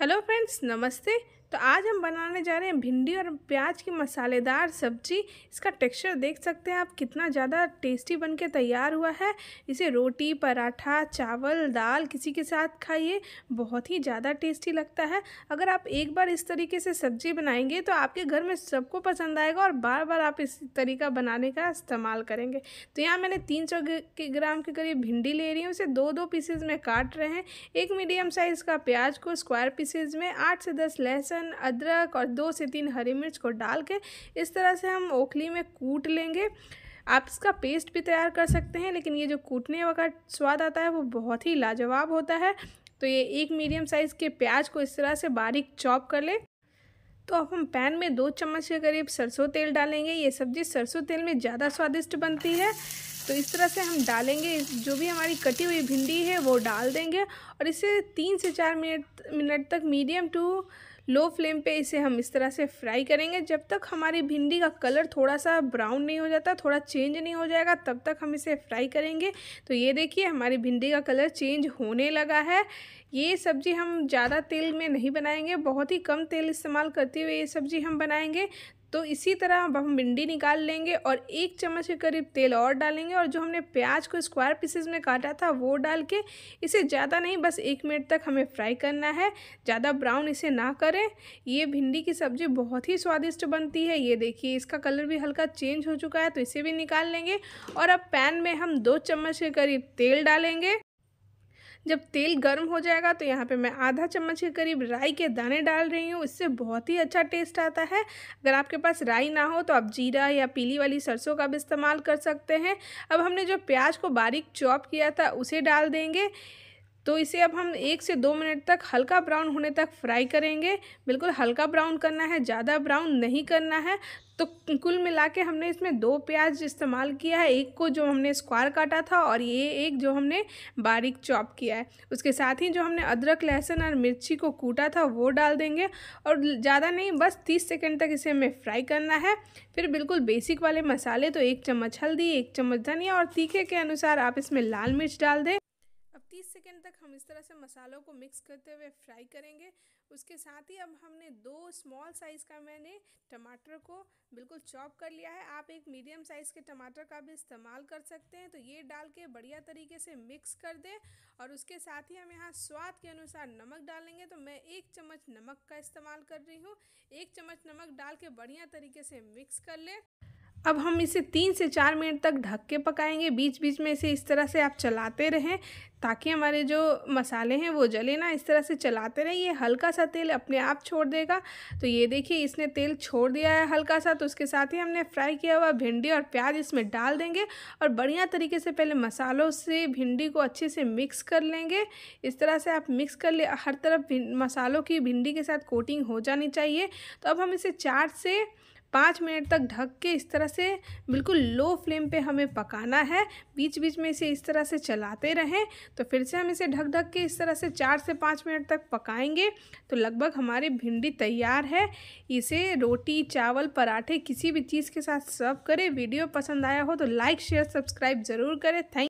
hello friends नमस्ते तो आज हम बनाने जा रहे हैं भिंडी और प्याज की मसालेदार सब्जी इसका टेक्सचर देख सकते हैं आप कितना ज़्यादा टेस्टी बन के तैयार हुआ है इसे रोटी पराठा चावल दाल किसी के साथ खाइए बहुत ही ज़्यादा टेस्टी लगता है अगर आप एक बार इस तरीके से सब्जी बनाएंगे तो आपके घर में सबको पसंद आएगा और बार बार आप इस तरीका बनाने का इस्तेमाल करेंगे तो यहाँ मैंने तीन सौ ग्राम के करीब भिंडी ले रही हूँ उसे दो दो पीसेज में काट रहे हैं एक मीडियम साइज़ का प्याज को स्क्वायर पीसेज में आठ से दस लहसुन लहसुन अदरक और दो से तीन हरी मिर्च को डाल के इस तरह से हम ओखली में कूट लेंगे आप इसका पेस्ट भी तैयार कर सकते हैं लेकिन ये जो कूटने वक्त स्वाद आता है वो बहुत ही लाजवाब होता है तो ये एक मीडियम साइज़ के प्याज को इस तरह से बारीक चॉप कर लें तो अब हम पैन में दो चम्मच के करीब सरसों तेल डालेंगे ये सब्ज़ी सरसों तेल में ज़्यादा स्वादिष्ट बनती है तो इस तरह से हम डालेंगे जो भी हमारी कटी हुई भिंडी है वो डाल देंगे और इसे तीन से चार मिनट मिनट तक मीडियम टू लो फ्लेम पे इसे हम इस तरह से फ्राई करेंगे जब तक हमारी भिंडी का कलर थोड़ा सा ब्राउन नहीं हो जाता थोड़ा चेंज नहीं हो जाएगा तब तक हम इसे फ्राई करेंगे तो ये देखिए हमारी भिंडी का कलर चेंज होने लगा है ये सब्ज़ी हम ज़्यादा तेल में नहीं बनाएंगे बहुत ही कम तेल इस्तेमाल करते हुए ये सब्ज़ी हम बनाएंगे तो इसी तरह अब हम भिंडी निकाल लेंगे और एक चम्मच के करीब तेल और डालेंगे और जो हमने प्याज को स्क्वायर पीसेस में काटा था वो डाल के इसे ज़्यादा नहीं बस एक मिनट तक हमें फ्राई करना है ज़्यादा ब्राउन इसे ना करें ये भिंडी की सब्ज़ी बहुत ही स्वादिष्ट बनती है ये देखिए इसका कलर भी हल्का चेंज हो चुका है तो इसे भी निकाल लेंगे और अब पैन में हम दो चम्मच के करीब तेल डालेंगे जब तेल गर्म हो जाएगा तो यहाँ पे मैं आधा चम्मच के करीब राई के दाने डाल रही हूँ इससे बहुत ही अच्छा टेस्ट आता है अगर आपके पास राई ना हो तो आप जीरा या पीली वाली सरसों का भी इस्तेमाल कर सकते हैं अब हमने जो प्याज को बारीक चॉप किया था उसे डाल देंगे तो इसे अब हम एक से दो मिनट तक हल्का ब्राउन होने तक फ्राई करेंगे बिल्कुल हल्का ब्राउन करना है ज़्यादा ब्राउन नहीं करना है तो कुल मिला के हमने इसमें दो प्याज इस्तेमाल किया है एक को जो हमने स्क्वायर काटा था और ये एक जो हमने बारीक चॉप किया है उसके साथ ही जो हमने अदरक लहसुन और मिर्ची को कूटा था वो डाल देंगे और ज़्यादा नहीं बस तीस सेकेंड तक इसे हमें फ्राई करना है फिर बिल्कुल बेसिक वाले मसाले तो एक चम्मच हल्दी एक चम्मच धनिया और तीखे के अनुसार आप इसमें लाल मिर्च डाल दें अब 30 सेकेंड तक हम इस तरह से मसालों को मिक्स करते हुए फ्राई करेंगे उसके साथ ही अब हमने दो स्मॉल साइज़ का मैंने टमाटर को बिल्कुल चॉप कर लिया है आप एक मीडियम साइज़ के टमाटर का भी इस्तेमाल कर सकते हैं तो ये डाल के बढ़िया तरीके से मिक्स कर दें और उसके साथ ही हम यहाँ स्वाद के अनुसार नमक डालेंगे तो मैं एक चम्मच नमक का इस्तेमाल कर रही हूँ एक चम्मच नमक डाल के बढ़िया तरीके से मिक्स कर लें अब हम इसे तीन से चार मिनट तक ढक के पकाएंगे बीच बीच में इसे इस तरह से आप चलाते रहें ताकि हमारे जो मसाले हैं वो जले ना इस तरह से चलाते ये हल्का सा तेल अपने आप छोड़ देगा तो ये देखिए इसने तेल छोड़ दिया है हल्का सा तो उसके साथ ही हमने फ्राई किया हुआ भिंडी और प्याज इसमें डाल देंगे और बढ़िया तरीके से पहले मसालों से भिंडी को अच्छे से मिक्स कर लेंगे इस तरह से आप मिक्स कर ले हर तरफ मसालों की भिंडी के साथ कोटिंग हो जानी चाहिए तो अब हम इसे चार से पाँच मिनट तक ढक के इस तरह से बिल्कुल लो फ्लेम पे हमें पकाना है बीच बीच में इसे इस तरह से चलाते रहें तो फिर से हम इसे ढक ढक के इस तरह से चार से पाँच मिनट तक पकाएंगे तो लगभग हमारी भिंडी तैयार है इसे रोटी चावल पराठे किसी भी चीज़ के साथ सर्व करें वीडियो पसंद आया हो तो लाइक शेयर सब्सक्राइब ज़रूर करें थैंक